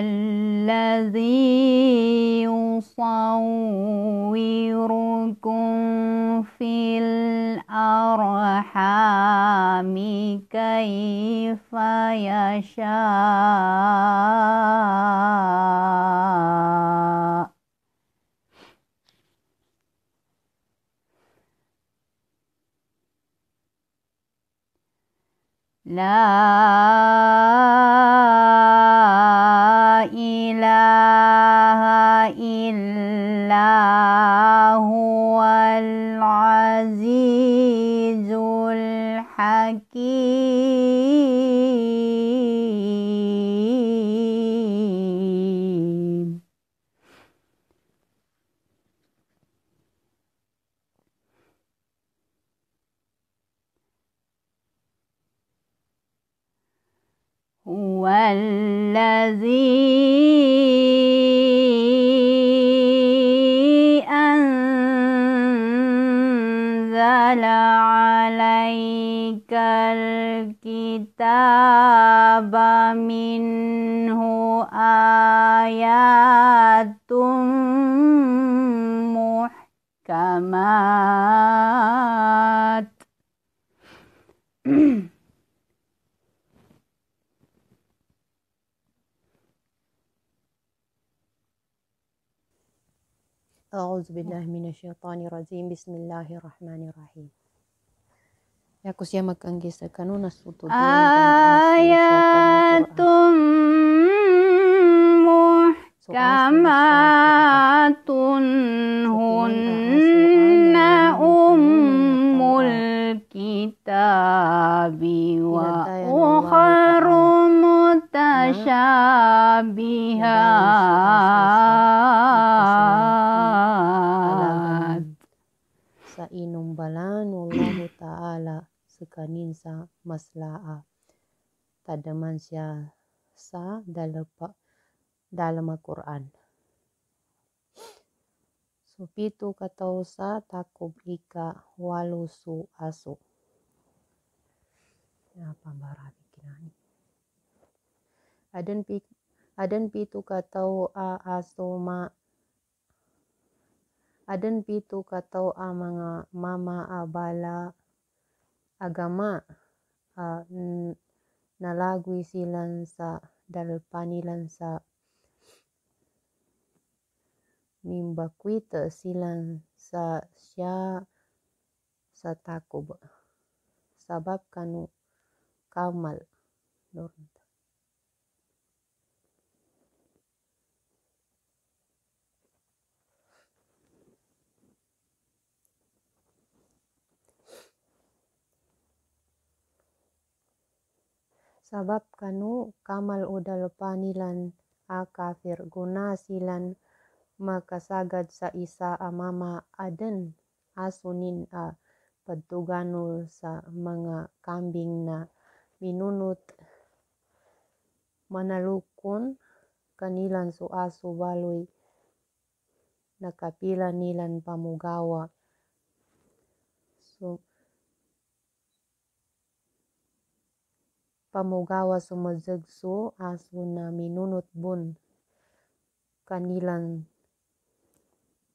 الذي يصوركم في الأرحام كيف يشاء لا حكيم هو الذي أنزل عليك الكتاب منه آيات محكمات أعوذ بالله من الشيطان الرجيم بسم الله الرحمن الرحيم Ya kus yamak anggi sakanu nasutu Ayatum muhkamatun hunna sa inumbalan Allah Ta'ala sekanin sa masla'a. Tadaman siya sa dalapa, dalam Al-Quran. So, pitu katau sa takub ika walusu asu. Apa barat ikinani? Adan pi, adan pitu katau a ma adan pito kataw ang mga mama abala agama uh, nalagwi silan sa dalpanilan sa mimbakwita silan sa siya sa takob sabab kanu kamal Lord. Sabab kanu kamal udal panilan a kafir guna silan makasagad sa isa amama aden asunin a pagtugano sa mga kambing na minunot manalukon kanilan so aso baloy nakapila nilan pamugawa so pamugawa sumazegso aso na minunotbon kanilang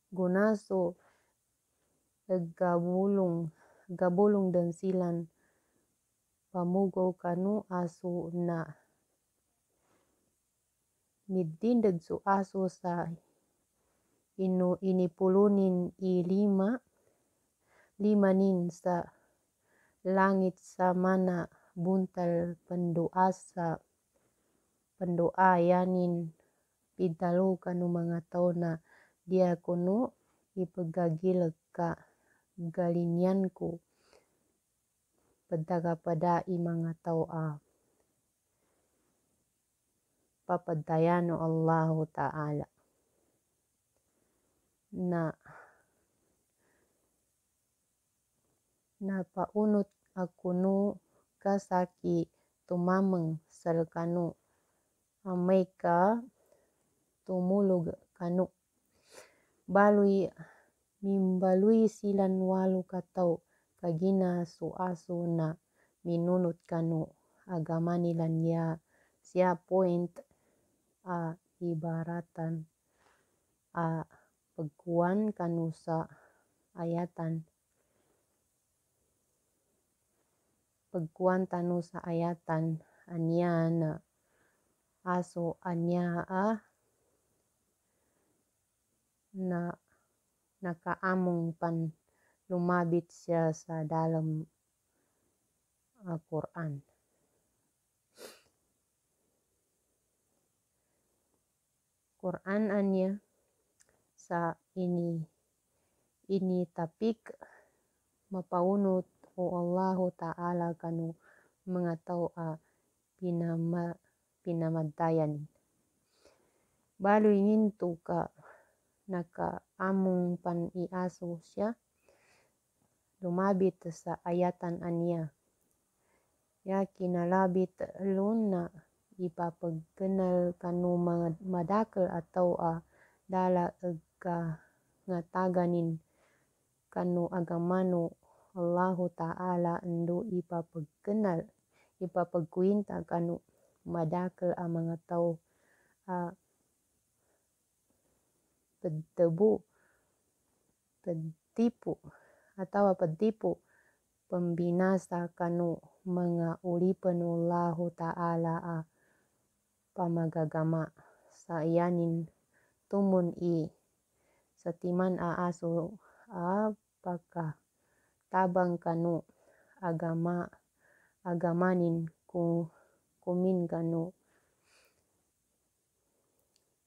gunaso gabulong gabulong dansilan pamugaw kanu aso na midindag so aso sa ino inipulunin ilima limanin sa langit sa mana buntal pendoa sa pendoa yanin pidalo kanu mga na dia kuno ipagagil ka galinyan ko pagdaga pada i mga tao a papadayano Allah Ta'ala na na paunut aku nu mereka sakit tumameng serkanu mereka tumulug kanu balui mimbalui silan walu katau kagina na minunut kanu agama nilan ya sia point a ibaratan a peguan kanusa ayatan peguan tanu sa ayatan ania na aso ania a ah, na nakaamong pan lumabit siya sa dalam uh, Quran. Quran anya sa ini ini tapik mapaunot o Allahu Ta'ala kanu mga tao a ah, pinama, pinamadayan. Baloy hinto ka nakaamong pan-iaso siya lumabit sa ayatan aniya. Ya kinalabit lun na ipapagkanal kanu madakal atau a ah, dala agka nga kanu agamano Allah Ta'ala ndu ipa pegenal, ipa peguin takkanu madaka amang atau pedebu, pedipu atau pedipu pembinas takkanu menga uli penulah Ta'ala a pamagagama sayanin tumun i setiman a asu apakah tabang kanu agama agamanin ko kumin kano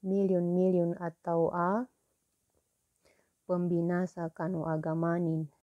milyon-milyon at tao a pembinasa kanu agamanin.